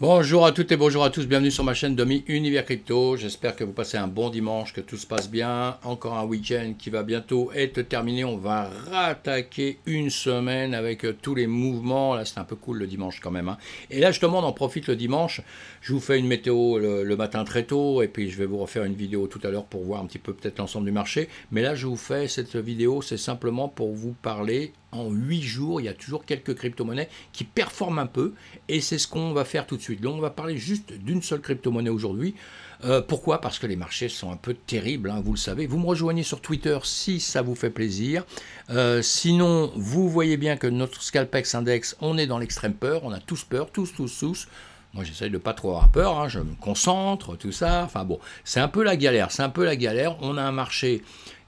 Bonjour à toutes et bonjour à tous, bienvenue sur ma chaîne Domi Univers Crypto. J'espère que vous passez un bon dimanche, que tout se passe bien. Encore un week-end qui va bientôt être terminé. On va rattaquer une semaine avec euh, tous les mouvements. Là, c'est un peu cool le dimanche quand même. Hein. Et là, justement, on en profite le dimanche. Je vous fais une météo le, le, matin très tôt et puis je vais vous refaire une vidéo tout à l'heure pour voir un petit peu peut-être l'ensemble du marché. Mais là, je vous fais cette vidéo, c'est simplement pour vous parler en 8 jours, il y a toujours quelques crypto-monnaies qui performent un peu et c'est ce qu'on va faire tout de suite. Donc on va parler juste d'une seule crypto-monnaie aujourd'hui. Euh, pourquoi Parce que les marchés sont un peu terribles, hein, vous le savez. Vous me rejoignez sur Twitter si ça vous fait plaisir. Euh, sinon, vous voyez bien que notre Scalpex Index, on est dans l'extrême peur, on a tous peur, tous, tous, tous. Moi, j'essaye de pas trop avoir peur, hein. je me concentre, tout ça. Enfin bon, c'est un peu la galère, c'est un peu la galère. On a un marché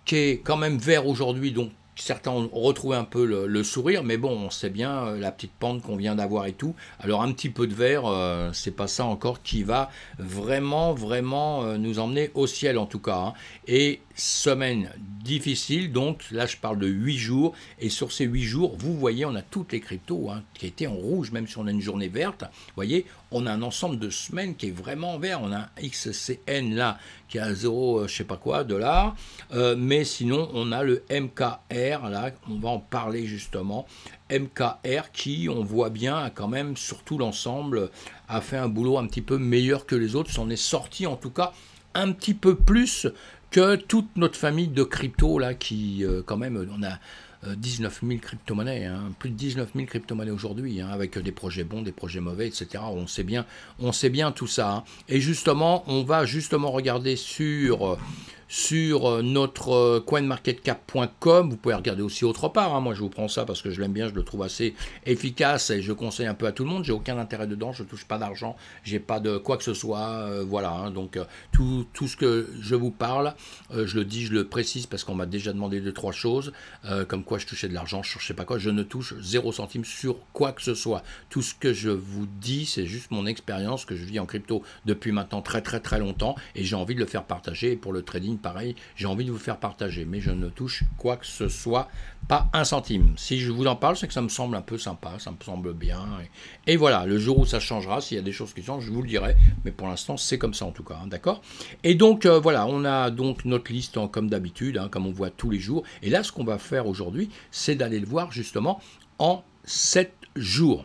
qui est quand même vert aujourd'hui, donc certains ont retrouvé un peu le, sourire, mais bon, on sait bien euh, la petite pente qu'on vient d'avoir et tout. Alors un petit peu de verre, euh, c'est pas ça encore qui va vraiment, vraiment euh, nous emmener au ciel en tout cas. Hein. Et semaine difficile, donc là je parle de 8 jours, et sur ces 8 jours, vous voyez, on a toutes les cryptos hein, qui étaient en rouge, même si on a une journée verte, vous voyez, on a un ensemble de semaines qui est vraiment vert, on a un XCN là qui a à 0, euh, je sais pas quoi, dollars, euh, mais sinon on a le MKR, là on va en parler justement, MKR qui, on voit bien, quand même, surtout l'ensemble, a fait un boulot un petit peu meilleur que les autres, s'en est sorti en tout cas un petit peu plus que toute notre famille de crypto, là, qui, euh, quand même, on a. 19 euh, 000 crypto-monnaies, hein, plus de 19 000 crypto-monnaies aujourd'hui, hein, avec des projets bons, des projets mauvais, etc. On sait bien, on sait bien tout ça. Hein. Et justement, on va justement regarder sur, euh, sur euh, notre euh, coinmarketcap.com. Vous pouvez regarder aussi autre part. Hein. Moi, je vous prends ça parce que je l'aime bien, je le trouve assez efficace et je conseille un peu à tout le monde. J'ai aucun intérêt dedans, je ne touche pas d'argent, j'ai pas de quoi que ce soit. Euh, voilà. Hein. Donc tout, ce que je vous parle, je le dis, je le précise parce qu'on m'a déjà demandé deux trois choses, comme quoi je touchais de l'argent, je sais pas quoi. Je ne touche 0 centime sur quoi que ce soit. Tout ce que je vous dis, c'est juste mon expérience que je vis en crypto depuis maintenant très très très longtemps et j'ai envie de le faire partager. pour le trading, pareil, j'ai envie de vous faire partager, mais je ne touche quoi que ce soit, pas un centime. Si je vous en parle, c'est que ça me semble un peu sympa, ça me semble bien. Et, voilà, le jour où ça changera, s'il y a des choses qui changent, je vous le dirai, mais pour l'instant, c'est comme ça en tout cas, hein, d'accord Et donc, euh, voilà, on a donc notre liste hein, comme d'habitude, hein, comme on voit tous les jours. Et là, ce qu'on va faire aujourd'hui, c'est d'aller le voir justement en 7 jours.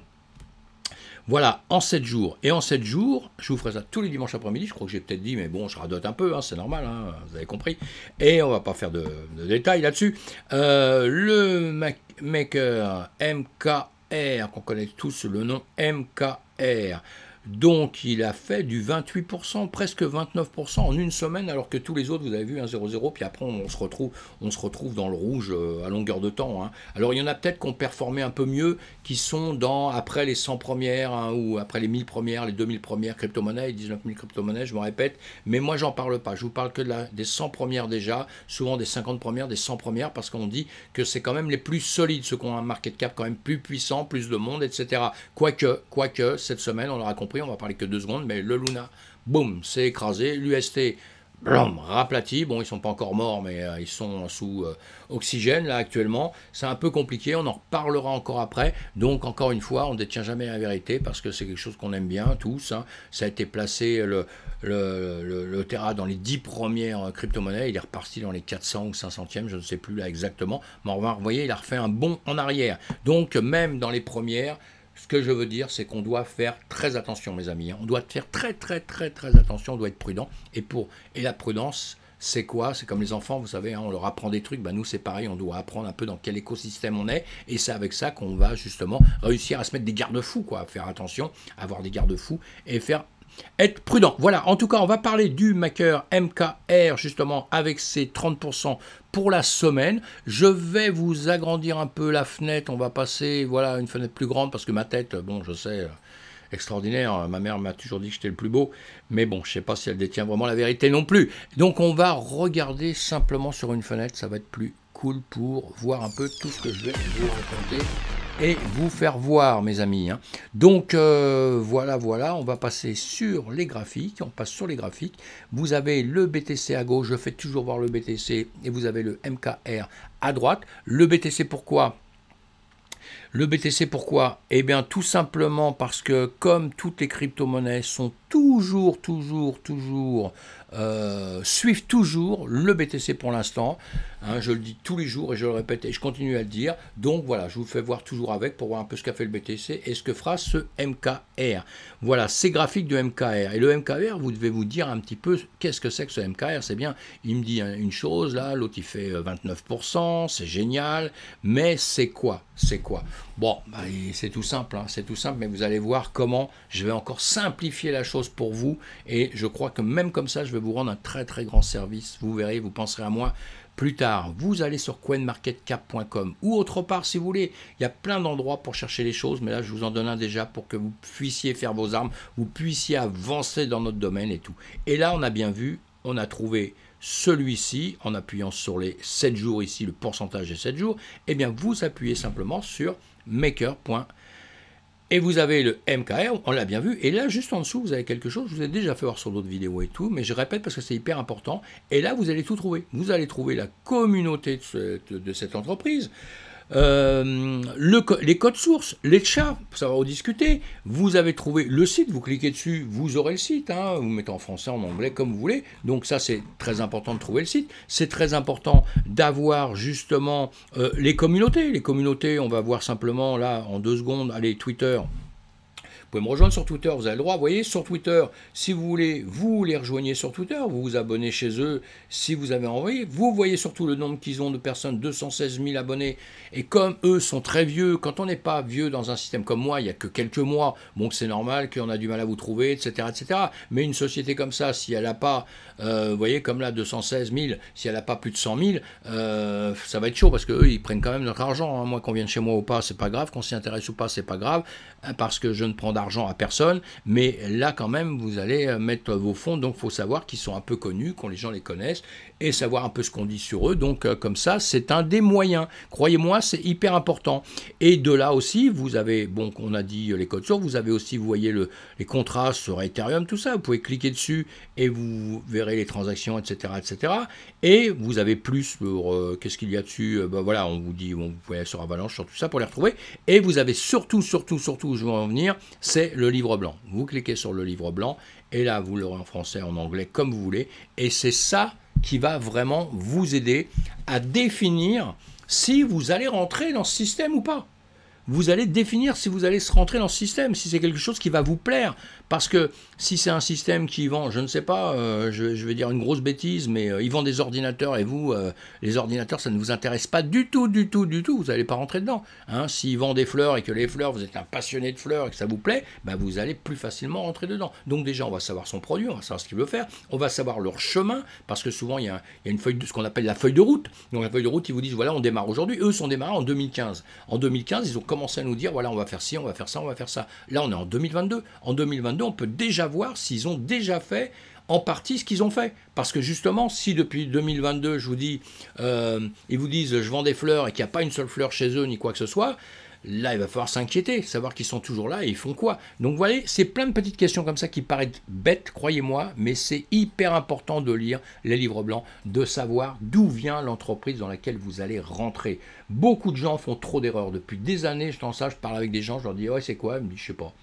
Voilà, en 7 jours. Et en 7 jours, je vous ferai ça tous les dimanches après-midi. Je crois que j'ai peut-être dit, mais bon, je radote un peu, hein, c'est normal, hein, vous avez compris. Et on va pas faire de, détails là-dessus. Euh, le Maker MKR, qu'on connaît tous le nom MKR. Donc il a fait du 28%, presque 29% en une semaine, alors que tous les autres, vous avez vu, 1,00, puis après on se, retrouve, on se retrouve dans le rouge euh, à longueur de temps. Hein. Alors il y en a peut-être qui ont performé un peu mieux, qui sont dans, après les 100 premières, hein, ou après les 1000 premières, les 2000 premières crypto-monnaies, 19 000 crypto-monnaies, je me répète, mais moi j'en parle pas, je vous parle que de la, des 100 premières déjà, souvent des 50 premières, des 100 premières, parce qu'on dit que c'est quand même les plus solides, ceux qui ont un market cap quand même plus puissant, plus de monde, etc. Quoique, quoique, cette semaine, on aura on va parler que deux secondes, mais le Luna, boum, s'est écrasé, l'UST, blam, raplati, bon, ils sont pas encore morts, mais euh, ils sont sous euh, oxygène, là, actuellement, c'est un peu compliqué, on en reparlera encore après, donc, encore une fois, on ne détient jamais la vérité, parce que c'est quelque chose qu'on aime bien, tous, hein. ça a été placé, le, Terra, dans les dix premières euh, crypto-monnaies, il est reparti dans les 400 ou 500e, je ne sais plus là exactement, mais on va, vous voyez, il a refait un bond en arrière, donc, même dans les premières, ce que je veux dire, c'est qu'on doit faire très attention, mes amis. On doit faire très, très, très, très attention. On doit être prudent. Et, pour, et la prudence, c'est quoi C'est comme les enfants, vous savez, hein, on leur apprend des trucs. Bah, nous, c'est pareil. On doit apprendre un peu dans quel écosystème on est. Et c'est avec ça qu'on va justement réussir à se mettre des garde-fous, quoi. Faire attention, avoir des garde-fous et faire être prudent. Voilà, en tout cas, on va parler du Maker MKR justement avec ses 30% pour la semaine. Je vais vous agrandir un peu la fenêtre, on va passer voilà une fenêtre plus grande parce que ma tête, bon, je sais, euh, extraordinaire, ma mère m'a toujours dit que j'étais le plus beau, mais bon, je sais pas si elle détient vraiment la vérité non plus. Donc on va regarder simplement sur une fenêtre, ça va être plus cool pour voir un peu tout ce que je vais vous raconter et vous faire voir, mes amis. Hein. Donc euh, voilà, voilà, on va passer sur les graphiques. On passe sur les graphiques. Vous avez le BTC à gauche, je fais toujours voir le BTC, et vous avez le MKR à droite. Le BTC pourquoi le BTC pourquoi Eh bien tout simplement parce que comme toutes les crypto-monnaies sont toujours, toujours, toujours euh, suivent toujours le BTC pour l'instant. Hein, je le dis tous les jours et je le répète et je continue à le dire. Donc voilà, je vous fais voir toujours avec pour voir un peu ce qu'a fait le BTC et ce que fera ce MKR. Voilà, ces graphiques de MKR. Et le MKR, vous devez vous dire un petit peu qu'est-ce que c'est que ce MKR. C'est bien, il me dit une chose là, l'autre il fait 29%, euh, c'est génial, mais c'est quoi C'est quoi Bon, bah, c'est tout simple, hein, c'est tout simple, mais vous allez voir comment je vais encore simplifier la chose pour vous et je crois que même comme ça, je vais vous rendre un très très grand service. Vous verrez, vous penserez à moi plus tard. Vous allez sur coinmarketcap.com ou autre part si vous voulez. Il y a plein d'endroits pour chercher les choses, mais là je vous en donne un déjà pour que vous puissiez faire vos armes, vous puissiez avancer dans notre domaine et tout. Et là on a bien vu, on a trouvé celui-ci en appuyant sur les 7 jours ici, le pourcentage des 7 jours. et eh bien vous appuyez simplement sur maker.com et vous avez le MKR, on l'a bien vu. Et là, juste en dessous, vous avez quelque chose. Je vous ai déjà fait voir sur d'autres vidéos et tout, mais je répète parce que c'est hyper important. Et là, vous allez tout trouver. Vous allez trouver la communauté de, cette, de cette entreprise. Euh, les codes sources, les chats, ça va discuter. Vous avez trouvé le site, vous cliquez dessus, vous aurez le site. Hein. vous mettez en français, en anglais, comme vous voulez. Donc ça, c'est très important de trouver le site. C'est très important d'avoir justement euh, les communautés. Les communautés, on va voir simplement là en deux secondes, allez, Twitter vous pouvez me rejoindre sur Twitter, vous avez le droit. Vous voyez, sur Twitter, si vous voulez, vous les rejoignez sur Twitter, vous vous abonnez chez eux si vous avez envie, Vous voyez surtout le nombre qu'ils ont de personnes, 216 000 abonnés. Et comme eux sont très vieux, quand on n'est pas vieux dans un système comme moi, il n'y a que quelques mois, bon, c'est normal qu'on a du mal à vous trouver, etc. etc. Mais une société comme ça, si elle n'a pas, euh, vous voyez, comme là, 216 000, si elle n'a pas plus de 100 000, euh, ça va être chaud parce qu'eux, ils prennent quand même notre argent. Hein. Moi, qu'on vienne chez moi ou pas, c'est pas grave. Qu'on s'y intéresse ou pas, c'est pas grave. Euh, parce que je ne prends d'argent argent à personne, mais là quand même vous allez euh, mettre euh, vos fonds, donc faut savoir qu'ils sont un peu connus, qu'on les gens les connaissent et savoir un peu ce qu'on dit sur eux. Donc euh, comme ça, c'est un des moyens. Croyez-moi, c'est hyper important. Et de là aussi, vous avez bon, qu'on a dit les codes sources, vous avez aussi, vous voyez le, les contrats sur Ethereum, tout ça. Vous pouvez cliquer dessus et vous verrez les transactions, etc., etc. Et vous avez plus pour qu'est-ce qu'il y a dessus. Ben voilà, on vous dit, on vous pouvez sur Avalanche, sur tout ça pour les retrouver. Et vous avez surtout, surtout, surtout, je vais en venir, c'est le livre blanc. Vous cliquez sur le livre blanc et là, vous l'aurez en français, en anglais, comme vous voulez. Et c'est ça qui va vraiment vous aider à définir si vous allez rentrer dans ce système ou pas. Vous allez définir si vous allez se rentrer dans ce système, si c'est quelque chose qui va vous plaire. Parce que si c'est un système qui vend, je ne sais pas, euh, je, vais dire une grosse bêtise, mais euh, ils vendent des ordinateurs et vous, euh, les ordinateurs, ça ne vous intéresse pas du tout, du tout, du tout, vous n'allez pas rentrer dedans. Hein. S'ils vendent des fleurs et que les fleurs, vous êtes un passionné de fleurs et que ça vous plaît, bah, vous allez plus facilement rentrer dedans. Donc déjà, on va savoir son produit, on va savoir ce qu'il veut faire, on va savoir leur chemin, parce que souvent, il y a, une feuille de ce qu'on appelle la feuille de route. Donc la feuille de route, ils vous disent, voilà, on démarre aujourd'hui. Eux sont démarrés en 2015. En 2015, ils ont commencé à nous dire, voilà, on va faire ci, on va faire ça, on va faire ça. Là, on est en 2022. En 2022, on peut déjà voir s'ils ont déjà fait en partie ce qu'ils ont fait. Parce que justement, si depuis 2022, je vous dis, euh, ils vous disent je vends des fleurs et qu'il n'y a pas une seule fleur chez eux ni quoi que ce soit, là, il va falloir s'inquiéter, savoir qu'ils sont toujours là et ils font quoi. Donc voyez, c'est plein de petites questions comme ça qui paraissent bêtes, croyez-moi, mais c'est hyper important de lire les livres blancs, de savoir d'où vient l'entreprise dans laquelle vous allez rentrer. Beaucoup de gens font trop d'erreurs. Depuis des années, je t'en ça, je parle avec des gens, je leur dis, ouais, c'est quoi Ils me disent, je sais pas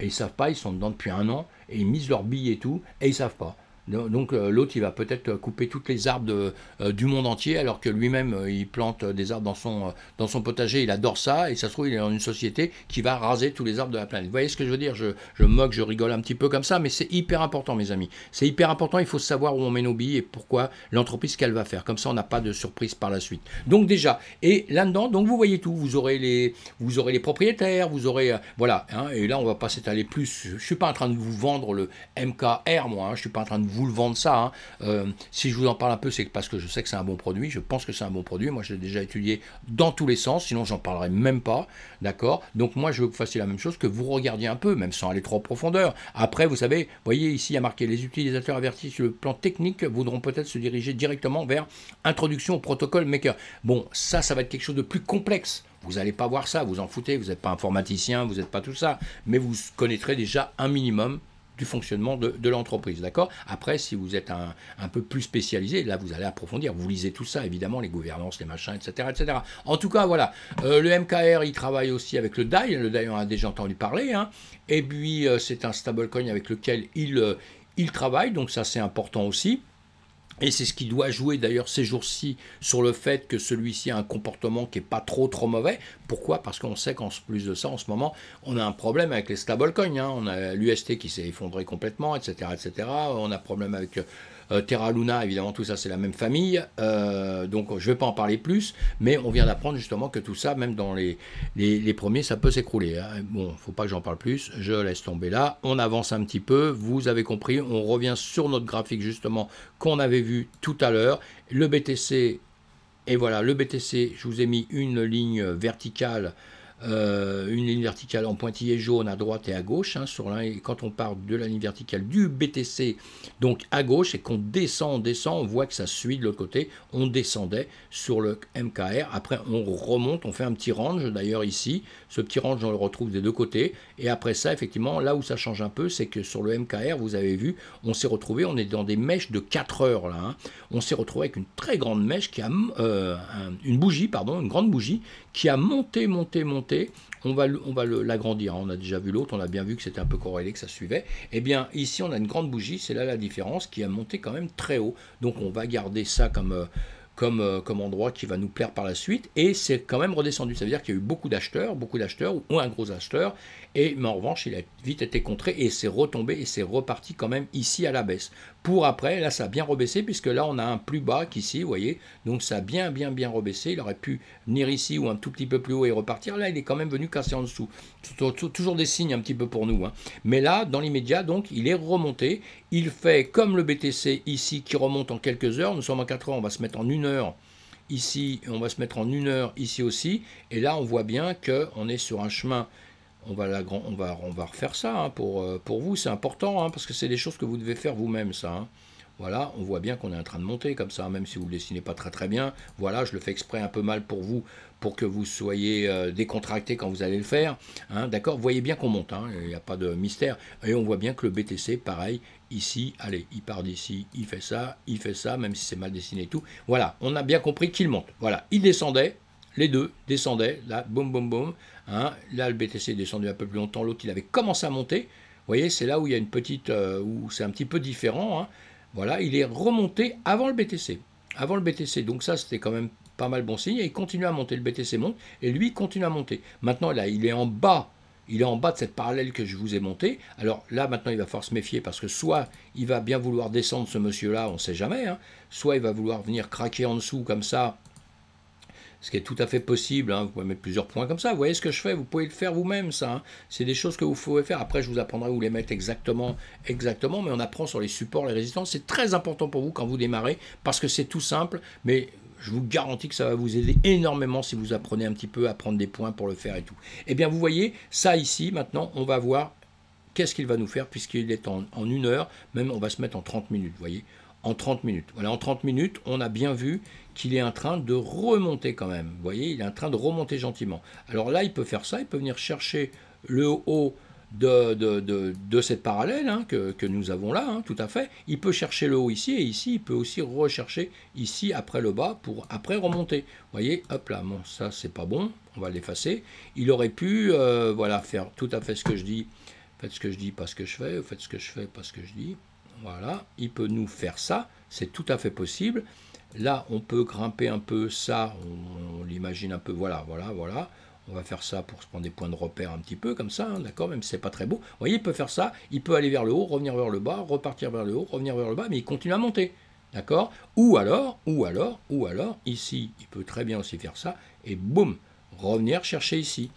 et ils savent pas, ils sont dedans depuis un an, et ils misent leurs billes et tout, et ils savent pas. Donc euh, l'autre, il va peut-être couper toutes les arbres euh, du monde entier, alors que lui-même, euh, il plante des arbres dans son, dans son potager, il adore ça, et ça se trouve, il est dans une société qui va raser tous les arbres de la planète. Vous voyez ce que je veux dire je, je moque, je rigole un petit peu comme ça, mais c'est hyper important, mes amis. C'est hyper important, il faut savoir où on met nos billes et pourquoi l'entreprise qu'elle va faire. Comme ça, on n'a pas de surprise par la suite. Donc déjà, et là-dedans, donc vous voyez tout, vous aurez les, vous aurez les propriétaires, vous aurez, voilà, hein, et là, on va pas s'étaler plus. Je suis pas en train de vous vendre le MKR, moi, hein. je suis pas en train de vous vous le vendre ça. Hein. Euh, si je vous en parle un peu, c'est parce que je sais que c'est un bon produit. Je pense que c'est un bon produit. Moi, je l'ai déjà étudié dans tous les sens. Sinon, j'en parlerai même pas. D'accord Donc, moi, je veux que vous fassiez la même chose, que vous regardiez un peu, même sans aller trop en profondeur. Après, vous savez, voyez ici, il y a marqué les utilisateurs avertis sur le plan technique voudront peut-être se diriger directement vers introduction au protocole Maker. Bon, ça, ça va être quelque chose de plus complexe. Vous n'allez pas voir ça, vous en foutez, vous n'êtes pas informaticien, vous n'êtes pas tout ça, mais vous connaîtrez déjà un minimum du fonctionnement de, l'entreprise. D'accord Après, si vous êtes un, peu plus spécialisé, là, vous allez approfondir. Vous lisez tout ça, évidemment, les gouvernances, les machins, etc. etc. En tout cas, voilà. Euh, le MKR, il travaille aussi avec le DAI. Le DAI, on a déjà entendu parler. Hein. Et puis, euh, c'est un stablecoin avec lequel il, euh, il travaille. Donc, ça, c'est important aussi. Et c'est ce qui doit jouer d'ailleurs ces jours-ci sur le fait que celui-ci a un comportement qui n'est pas trop trop mauvais. Pourquoi Parce qu'on sait qu'en plus de ça, en ce moment, on a un problème avec les stablecoins. Hein. On a l'UST qui s'est effondré complètement, etc., etc. On a un problème avec euh, euh, Terra Luna, évidemment, tout ça, c'est la même famille. Euh, donc, je ne vais pas en parler plus, mais on vient d'apprendre justement que tout ça, même dans les, premiers, ça peut s'écrouler. il hein. Bon, faut pas que j'en parle plus. Je laisse tomber là. On avance un petit peu. Vous avez compris. On revient sur notre graphique, justement, qu'on avait vu tout à l'heure. Le BTC et voilà, le BTC, je vous ai mis une ligne verticale euh, une ligne verticale en pointillé jaune à droite et à gauche. Hein, sur quand on part de la ligne verticale du BTC, donc à gauche, et qu'on descend, on descend, on voit que ça suit de l'autre côté. On descendait sur le MKR. Après, on remonte, on fait un petit range. D'ailleurs, ici, ce petit range, on le retrouve des deux côtés. Et après ça, effectivement, là où ça change un peu, c'est que sur le MKR, vous avez vu, on s'est retrouvé, on est dans des mèches de 4 heures là. Hein. On s'est retrouvé avec une très grande mèche qui a euh, une bougie, pardon, une grande bougie qui a monté, monté, monté on va, l'agrandir. Hein. On a déjà vu l'autre, on a bien vu que c'était un peu corrélé, que ça suivait. et eh bien, ici, on a une grande bougie, c'est là la différence, qui a monté quand même très haut. Donc, on va garder ça comme, euh, comme, euh, comme endroit qui va nous plaire par la suite. Et c'est quand même redescendu. Ça veut dire qu'il y a eu beaucoup d'acheteurs, beaucoup d'acheteurs, ou un gros acheteur. Et, mais en revanche, il a vite été contré et c'est retombé et c'est reparti quand même ici à la baisse. Pour après, là, ça a bien rebaissé puisque là, on a un plus bas qu'ici, vous voyez. Donc, ça a bien, bien, bien rebaissé. Il aurait pu venir ici ou un tout petit peu plus haut et repartir. Là, il est quand même venu casser en dessous. Toujours des signes un petit peu pour nous. Hein. Mais là, dans l'immédiat, donc, il est remonté. Il fait comme le BTC ici qui remonte en quelques heures. Nous sommes en 4 heures, on va se mettre en 1 heure ici, on va se mettre en une heure ici aussi. Et là, on voit bien qu'on est sur un chemin on va, on va, refaire ça hein, pour, euh, pour vous. C'est important hein, parce que c'est des choses que vous devez faire vous-même, ça. Hein. Voilà, on voit bien qu'on est en train de monter comme ça, même si vous ne le dessinez pas très très bien. Voilà, je le fais exprès un peu mal pour vous, pour que vous soyez euh, décontracté quand vous allez le faire. D'accord Vous voyez bien qu'on monte, il n'y a pas de mystère. Et on voit bien que le BTC, pareil, ici, allez, il part d'ici, il fait ça, il fait ça, même si c'est mal dessiné et tout. Voilà, on a bien compris qu'il monte. Voilà, il descendait, les deux descendaient, là, boum, boum, boum. Hein, là, le BTC est descendu un peu plus longtemps, l'autre, il avait commencé à monter. Vous voyez, c'est là où il y a une petite, euh, où c'est un petit peu différent. Hein. Voilà, il est remonté avant le BTC. Avant le BTC, donc ça, c'était quand même pas mal bon signe. il continue à monter, le BTC monte, et lui, continue à monter. Maintenant, là, il est en bas il est en bas de cette parallèle que je vous ai montée. Alors là, maintenant, il va falloir se méfier parce que soit il va bien vouloir descendre ce monsieur-là, on ne sait jamais, hein, soit il va vouloir venir craquer en dessous comme ça ce qui est tout à fait possible. Hein. Vous pouvez mettre plusieurs points comme ça. Vous voyez ce que je fais Vous pouvez le faire vous-même, ça. Hein. C'est des choses que vous pouvez faire. Après, je vous apprendrai où les mettre exactement, exactement. Mais on apprend sur les supports, les résistances. C'est très important pour vous quand vous démarrez parce que c'est tout simple. Mais je vous garantis que ça va vous aider énormément si vous apprenez un petit peu à prendre des points pour le faire et tout. Eh bien, vous voyez, ça ici, maintenant, on va voir qu'est-ce qu'il va nous faire puisqu'il est en, en une heure. Même, on va se mettre en 30 minutes, vous voyez en 30 minutes. Voilà, en 30 minutes, on a bien vu qu'il est en train de remonter quand même. Vous voyez, il est en train de remonter gentiment. Alors là, il peut faire ça, il peut venir chercher le haut de, de, cette parallèle hein, que, nous avons là, hein, tout à fait. Il peut chercher le haut ici, et ici, il peut aussi rechercher ici après le bas pour après remonter. Vous voyez, hop là, bon, ça c'est pas bon, on va l'effacer. Il aurait pu, euh, voilà, faire tout à fait ce que je dis. Faites ce que je dis, pas ce que je fais, faites ce que je fais, pas ce que je dis. Voilà, il peut nous faire ça, c'est tout à fait possible. Là, on peut grimper un peu ça, on, l'imagine un peu, voilà, voilà, voilà. On va faire ça pour se prendre des points de repère un petit peu, comme ça, hein, d'accord, même si c'est pas très beau. Vous voyez, il peut faire ça, il peut aller vers le haut, revenir vers le bas, repartir vers le haut, revenir vers le bas, mais il continue à monter, d'accord Ou alors, ou alors, ou alors, ici, il peut très bien aussi faire ça, et boum, revenir chercher ici.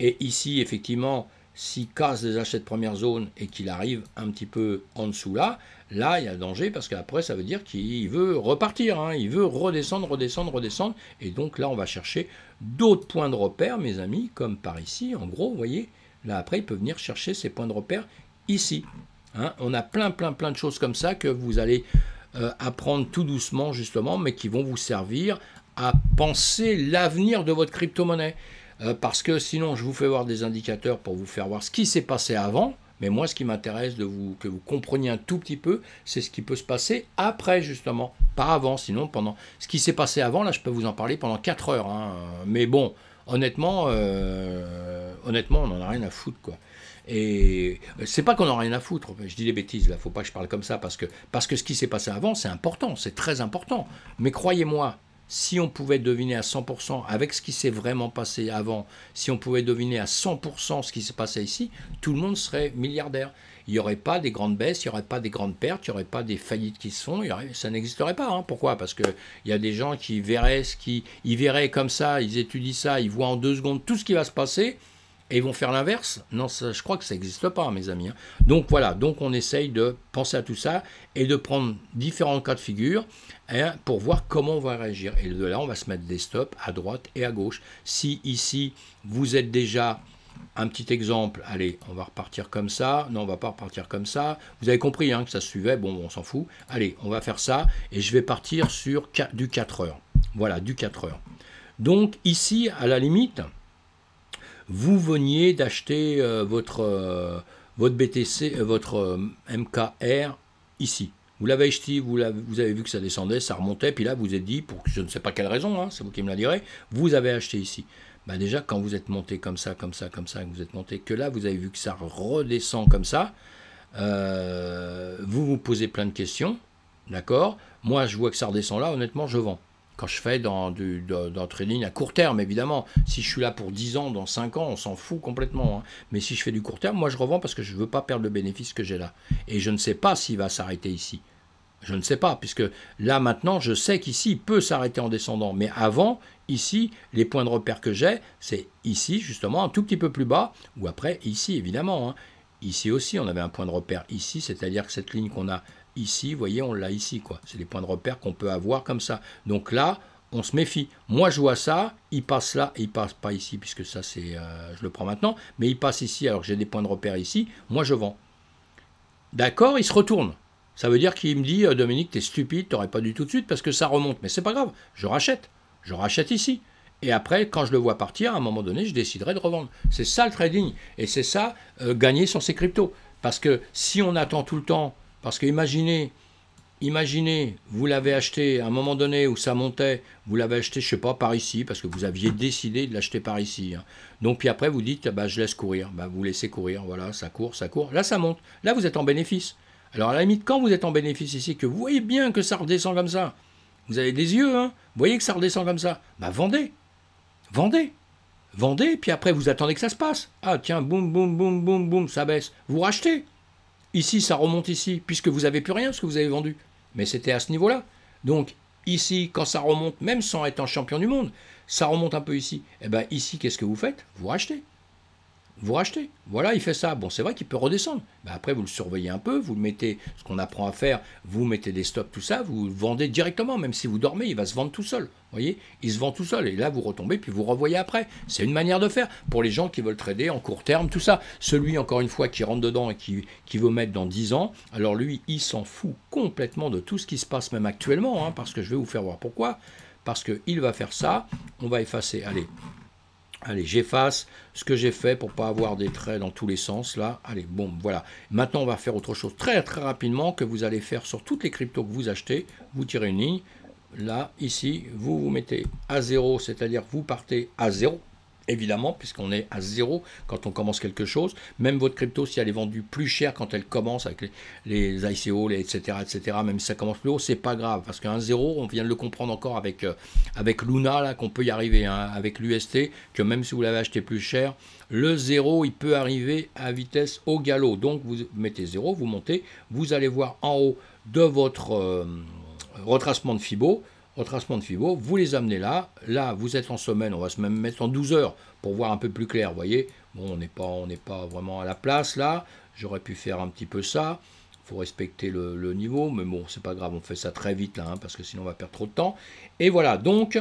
Et ici, effectivement, s'il casse des achats de première zone et qu'il arrive un petit peu en dessous là, là il y a le danger parce qu'après ça veut dire qu'il veut repartir, hein. il veut redescendre, redescendre, redescendre. Et donc là on va chercher d'autres points de repère, mes amis, comme par ici. En gros, vous voyez, là après il peut venir chercher ses points de repère ici. Hein. On a plein, plein, plein de choses comme ça que vous allez euh, apprendre tout doucement justement, mais qui vont vous servir à penser l'avenir de votre crypto-monnaie. Euh, parce que sinon je vous fais voir des indicateurs pour vous faire voir ce qui s'est passé avant, mais moi ce qui m'intéresse de vous que vous compreniez un tout petit peu, c'est ce qui peut se passer après justement, pas avant, sinon pendant ce qui s'est passé avant, là je peux vous en parler pendant 4 heures, hein. mais bon, honnêtement, euh, honnêtement on n'en a rien à foutre quoi. Et euh, c'est pas qu'on a rien à foutre, je dis des bêtises là, faut pas que je parle comme ça parce que, parce que ce qui s'est passé avant, c'est important, c'est très important. Mais croyez-moi, si on pouvait deviner à 100% avec ce qui s'est vraiment passé avant, si on pouvait deviner à 100% ce qui s'est passé ici, tout le monde serait milliardaire. Il n'y aurait pas des grandes baisses, il n'y aurait pas des grandes pertes, il n'y aurait pas des faillites qui se font, ça n'existerait pas. Hein. Pourquoi Parce qu'il y a des gens qui verraient ce qui, ils verraient comme ça, ils étudient ça, ils voient en deux secondes tout ce qui va se passer, et ils vont faire l'inverse Non, je crois que ça n'existe pas, mes amis. Hein. Donc voilà, donc on essaye de penser à tout ça et de prendre différents cas de figure Hein, pour voir comment on va réagir. Et de là, on va se mettre des stops à droite et à gauche. Si ici, vous êtes déjà un petit exemple, allez, on va repartir comme ça, non, on va pas repartir comme ça, vous avez compris hein, que ça suivait, bon, on s'en fout, allez, on va faire ça, et je vais partir sur du 4 heures, voilà, du 4 heures. Donc ici, à la limite, vous veniez d'acheter euh, votre, euh, votre BTC, euh, votre MKR ici, vous l'avez acheté, vous, avez, vu que ça descendait, ça remontait, puis là vous êtes dit, pour je ne sais pas quelle raison, hein, c'est vous qui me la direz, vous avez acheté ici. Bah déjà, quand vous êtes monté comme ça, comme ça, comme ça, que vous êtes monté, que là vous avez vu que ça redescend comme ça, euh, vous vous posez plein de questions, d'accord Moi je vois que ça redescend là, honnêtement je vends quand je fais dans du dans, trading à court terme, évidemment. Si je suis là pour 10 ans, dans 5 ans, on s'en fout complètement. Hein. Mais si je fais du court terme, moi je revends parce que je ne veux pas perdre le bénéfice que j'ai là. Et je ne sais pas s'il va s'arrêter ici. Je ne sais pas, puisque là maintenant, je sais qu'ici, il peut s'arrêter en descendant. Mais avant, ici, les points de repère que j'ai, c'est ici, justement, un tout petit peu plus bas, ou après, ici, évidemment. Hein. Ici aussi, on avait un point de repère ici, c'est-à-dire que cette ligne qu'on a ici, vous voyez, on l'a ici. quoi. C'est les points de repère qu'on peut avoir comme ça. Donc là, on se méfie. Moi, je vois ça, il passe là, et il passe pas ici, puisque ça, c'est, euh, je le prends maintenant, mais il passe ici alors que j'ai des points de repère ici. Moi, je vends. D'accord, il se retourne. Ça veut dire qu'il me dit euh, Dominique, t'es stupide, t'aurais pas dû tout de suite parce que ça remonte. Mais c'est pas grave, je rachète. Je rachète ici. Et après, quand je le vois partir, à un moment donné, je déciderai de revendre. C'est ça le trading. Et c'est ça, euh, gagner sur ces cryptos. Parce que si on attend tout le temps, parce que imaginez, imaginez, vous l'avez acheté à un moment donné où ça montait, vous l'avez acheté, je sais pas, par ici, parce que vous aviez décidé de l'acheter par ici. Hein. Donc, puis après, vous dites, bah, je laisse courir. Bah, vous laissez courir, voilà, ça court, ça court. Là, ça monte. Là, vous êtes en bénéfice. Alors à la limite, quand vous êtes en bénéfice ici, que vous voyez bien que ça redescend comme ça, vous avez des yeux, hein, vous voyez que ça redescend comme ça, bah vendez, vendez, vendez, puis après vous attendez que ça se passe. Ah tiens, boum, boum, boum, boum, boum, ça baisse, vous rachetez. Ici, ça remonte ici, puisque vous n'avez plus rien, ce que vous avez vendu. Mais c'était à ce niveau-là. Donc ici, quand ça remonte, même sans être champion du monde, ça remonte un peu ici. Et eh bien ici, qu'est-ce que vous faites Vous rachetez vous rachetez. Voilà, il fait ça. Bon, c'est vrai qu'il peut redescendre. après, vous le surveillez un peu, vous le mettez, ce qu'on apprend à faire, vous mettez des stops, tout ça, vous le vendez directement. Même si vous dormez, il va se vendre tout seul. Vous voyez Il se vend tout seul. Et là, vous retombez, puis vous revoyez après. C'est une manière de faire pour les gens qui veulent trader en court terme, tout ça. Celui, encore une fois, qui rentre dedans et qui, qui veut mettre dans 10 ans, alors lui, il s'en fout complètement de tout ce qui se passe, même actuellement, hein, parce que je vais vous faire voir pourquoi. Parce qu'il va faire ça, on va effacer. Allez, Allez, j'efface ce que j'ai fait pour pas avoir des traits dans tous les sens là. Allez, bon, voilà. Maintenant, on va faire autre chose très très rapidement que vous allez faire sur toutes les cryptos que vous achetez. Vous tirez une ligne. Là, ici, vous vous mettez à zéro, c'est-à-dire vous partez à zéro évidemment, puisqu'on est à zéro quand on commence quelque chose. Même votre crypto, si elle est vendue plus cher quand elle commence avec les, ICO, etc., etc., même si ça commence plus haut, c'est pas grave, parce qu'un zéro, on vient de le comprendre encore avec, euh, avec Luna, là, qu'on peut y arriver, hein, avec l'UST, que même si vous l'avez acheté plus cher, le zéro, il peut arriver à vitesse au galop. Donc, vous mettez zéro, vous montez, vous allez voir en haut de votre euh, retracement de Fibo, au de fibo, vous les amenez là, là vous êtes en semaine, on va se même mettre en 12 heures pour voir un peu plus clair, vous voyez, bon on n'est pas, pas vraiment à la place là, j'aurais pu faire un petit peu ça, il faut respecter le, niveau, mais bon c'est pas grave, on fait ça très vite là, hein, parce que sinon on va perdre trop de temps, et voilà, donc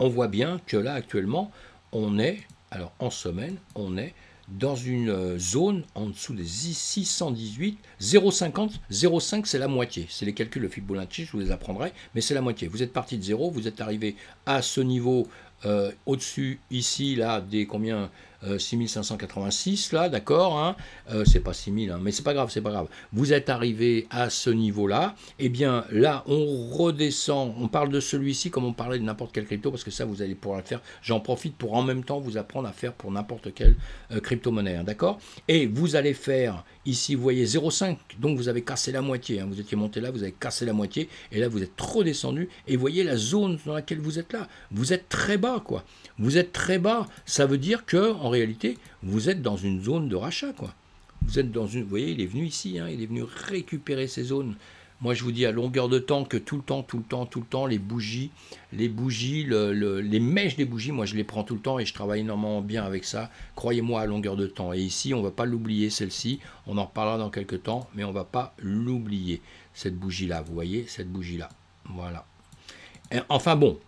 on voit bien que là actuellement on est, alors en semaine, on est dans une euh, zone en dessous des 618, 0,50, 0,5 c'est la moitié. C'est les calculs de Fibonacci, je vous les apprendrai, mais c'est la moitié. Vous êtes parti de 0, vous êtes arrivé à ce niveau euh, au-dessus, ici, là, des combien 6586 euh, là, d'accord, hein. euh, c'est pas 6000, hein, mais c'est pas grave, c'est pas grave. Vous êtes arrivé à ce niveau-là, et eh bien là, on redescend, on parle de celui-ci comme on parlait de n'importe quel crypto, parce que ça, vous allez pouvoir le faire. J'en profite pour en même temps vous apprendre à faire pour n'importe quelle euh, crypto-monnaie, hein, d'accord Et vous allez faire, ici, vous voyez 0,5, donc vous avez cassé la moitié, vous étiez monté là, vous avez cassé la moitié, et là, vous êtes trop descendu, et vous voyez la zone dans laquelle vous êtes là. Vous êtes très bas, quoi. Vous êtes très bas, ça veut dire que en réalité, vous êtes dans une zone de rachat, quoi. Vous êtes dans une, vous voyez, il est venu ici, hein, il est venu récupérer ces zones. Moi, je vous dis à longueur de temps que tout le temps, tout le temps, tout le temps, les bougies, les bougies, les mèches des bougies, moi, je les prends tout le temps et je travaille énormément bien avec ça. Croyez-moi à longueur de temps. Et ici, on ne va pas l'oublier, celle-ci. On en reparlera dans quelques temps, mais on ne va pas l'oublier, cette bougie-là. Vous voyez, cette bougie-là. Voilà. Enfin bon,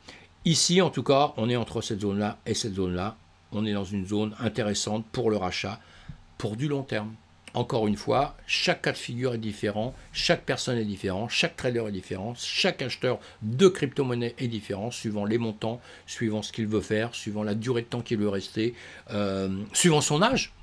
Ici, en tout cas, on est entre cette zone-là et cette zone-là. On est dans une zone intéressante pour le rachat, pour du long terme. Encore une fois, chaque cas de figure est différent, chaque personne est différente, chaque trader est différent, chaque acheteur de crypto-monnaie est différent, suivant les montants, suivant ce qu'il veut faire, suivant la durée de temps qu'il veut rester, euh, suivant son âge.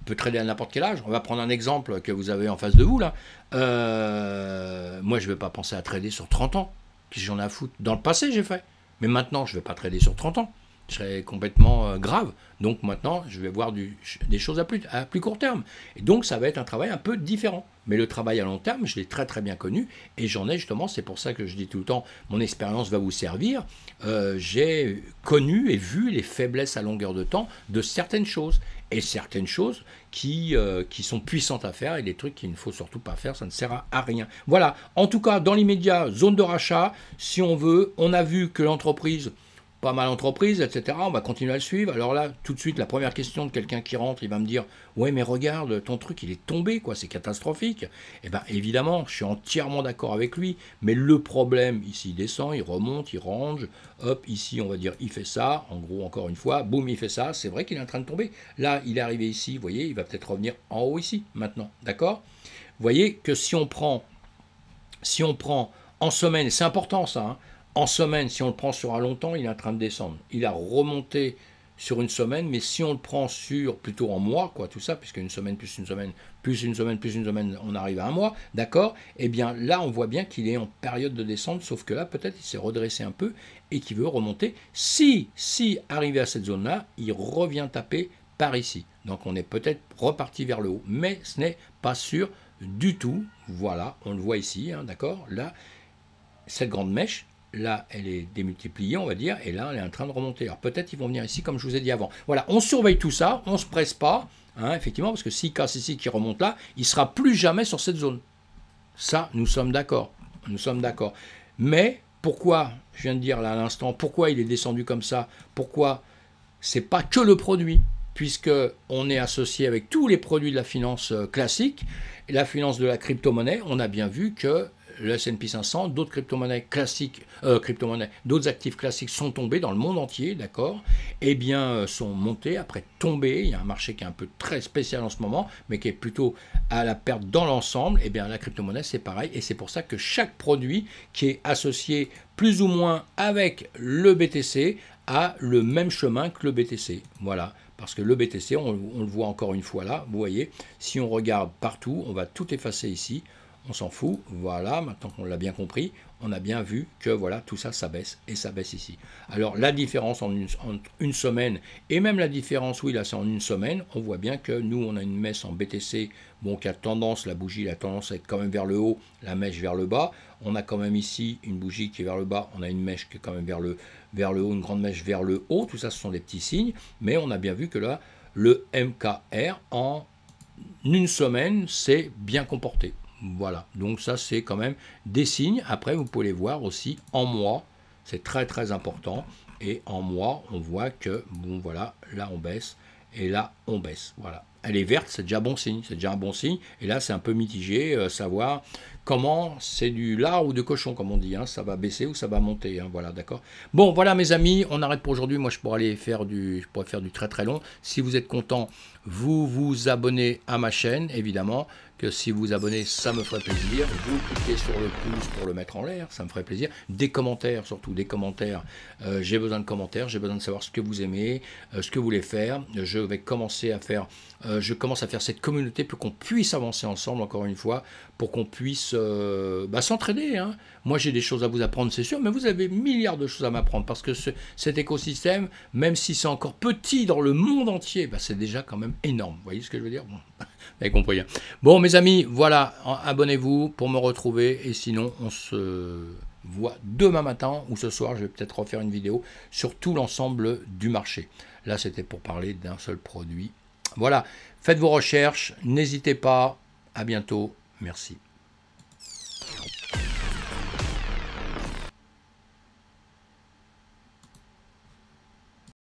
On peut trader à n'importe quel âge. On va prendre un exemple que vous avez en face de vous là. Euh, moi, je ne vais pas penser à trader sur 30 ans. J'en ai à foutre. Dans le passé, j'ai fait. Mais maintenant, je ne vais pas trader sur 30 ans. Je serais complètement euh, grave. Donc maintenant, je vais voir des choses à plus, à plus court terme. Et donc, ça va être un travail un peu différent. Mais le travail à long terme, je l'ai très très bien connu et j'en ai justement, c'est pour ça que je dis tout le temps, mon expérience va vous servir. Euh, j'ai connu et vu les faiblesses à longueur de temps de certaines choses et certaines choses qui, euh, qui sont puissantes à faire et des trucs qu'il ne faut surtout pas faire, ça ne sert à rien. Voilà, en tout cas, dans l'immédiat, zone de rachat, si on veut, on a vu que l'entreprise pas mal entreprise etc. On va continuer à le suivre. Alors là, tout de suite, la première question de quelqu'un qui rentre, il va me dire Ouais, mais regarde, ton truc, il est tombé, quoi, c'est catastrophique. et eh bien, évidemment, je suis entièrement d'accord avec lui, mais le problème, ici, il descend, il remonte, il range, hop, ici, on va dire, il fait ça, en gros, encore une fois, boum, il fait ça, c'est vrai qu'il est en train de tomber. Là, il est arrivé ici, vous voyez, il va peut-être revenir en haut ici, maintenant, d'accord Vous voyez que si on prend, si on prend en semaine, c'est important ça, hein, en semaine, si on le prend sur un long temps, il est en train de descendre. Il a remonté sur une semaine, mais si on le prend sur plutôt en mois, quoi, tout ça, puisque une semaine plus une semaine plus une semaine plus une semaine, on arrive à un mois, d'accord Eh bien là, on voit bien qu'il est en période de descente, sauf que là, peut-être, il s'est redressé un peu et qu'il veut remonter. Si, si, arrivé à cette zone-là, il revient taper par ici. Donc on est peut-être reparti vers le haut, mais ce n'est pas sûr du tout. Voilà, on le voit ici, hein, d'accord Là, cette grande mèche, Là, elle est démultipliée, on va dire, et là, elle est en train de remonter. Alors peut-être ils vont venir ici, comme je vous ai dit avant. Voilà, on surveille tout ça, on ne se presse pas, hein, effectivement, parce que si casse ici, qui remonte là, il sera plus jamais sur cette zone. Ça, nous sommes d'accord. Nous sommes d'accord. Mais pourquoi, je viens de dire là à l'instant, pourquoi il est descendu comme ça Pourquoi c'est pas que le produit puisqu'on est associé avec tous les produits de la finance euh, classique, la finance de la crypto-monnaie, on a bien vu que le S&P 500, d'autres crypto-monnaies classiques, euh, crypto d'autres actifs classiques sont tombés dans le monde entier, d'accord Eh bien, euh, sont montés, après tombés. Il y a un marché qui est un peu très spécial en ce moment, mais qui est plutôt à la perte dans l'ensemble. Eh bien, la crypto-monnaie, c'est pareil. Et c'est pour ça que chaque produit qui est associé plus ou moins avec le BTC a le même chemin que le BTC. Voilà parce que le BTC, on, on, le voit encore une fois là, vous voyez, si on regarde partout, on va tout effacer ici, on s'en fout. Voilà, maintenant qu'on l'a bien compris, on a bien vu que voilà, tout ça, ça baisse et ça baisse ici. Alors la différence en une, semaine et même la différence, oui, là, c'est en une semaine. On voit bien que nous, on a une messe en BTC, bon, qui a tendance, la bougie, la tendance à être quand même vers le haut, la mèche vers le bas. On a quand même ici une bougie qui est vers le bas, on a une mèche qui est quand même vers le, vers le haut, une grande mèche vers le haut. Tout ça, ce sont des petits signes, mais on a bien vu que là, le MKR en une semaine, c'est bien comporté. Voilà, donc ça c'est quand même des signes. Après, vous pouvez les voir aussi en mois, c'est très très important. Et en mois, on voit que, bon voilà, là on baisse et là on baisse. Voilà, elle est verte, c'est déjà bon signe, c'est déjà un bon signe. Et là, c'est un peu mitigé, euh, savoir comment c'est du lard ou de cochon, comme on dit. Hein. Ça va baisser ou ça va monter. Hein. Voilà, d'accord. Bon, voilà, mes amis, on arrête pour aujourd'hui. Moi, je pourrais aller faire du, je pourrais faire du très très long. Si vous êtes content, vous vous abonnez à ma chaîne, évidemment si vous vous abonnez, ça me ferait plaisir. Vous cliquez sur le pouce pour le mettre en l'air, ça me ferait plaisir. Des commentaires, surtout des commentaires. Euh, j'ai besoin de commentaires, j'ai besoin de savoir ce que vous aimez, euh, ce que vous voulez faire. Je vais commencer à faire, euh, je commence à faire cette communauté pour qu'on puisse avancer ensemble, encore une fois, pour qu'on puisse bah, s'entraider. Hein. Moi, j'ai des choses à vous apprendre, c'est sûr, mais vous avez milliards de choses à m'apprendre parce que cet écosystème, même si c'est encore petit dans le monde entier, bah, c'est déjà quand même énorme. Vous voyez ce que je veux dire avez compris. Hein. Bon, mes amis, voilà, abonnez-vous pour me retrouver. Et sinon, on se voit demain matin ou ce soir. Je vais peut-être refaire une vidéo sur tout l'ensemble du marché. Là, c'était pour parler d'un seul produit. Voilà, faites vos recherches, n'hésitez pas. À bientôt. Merci.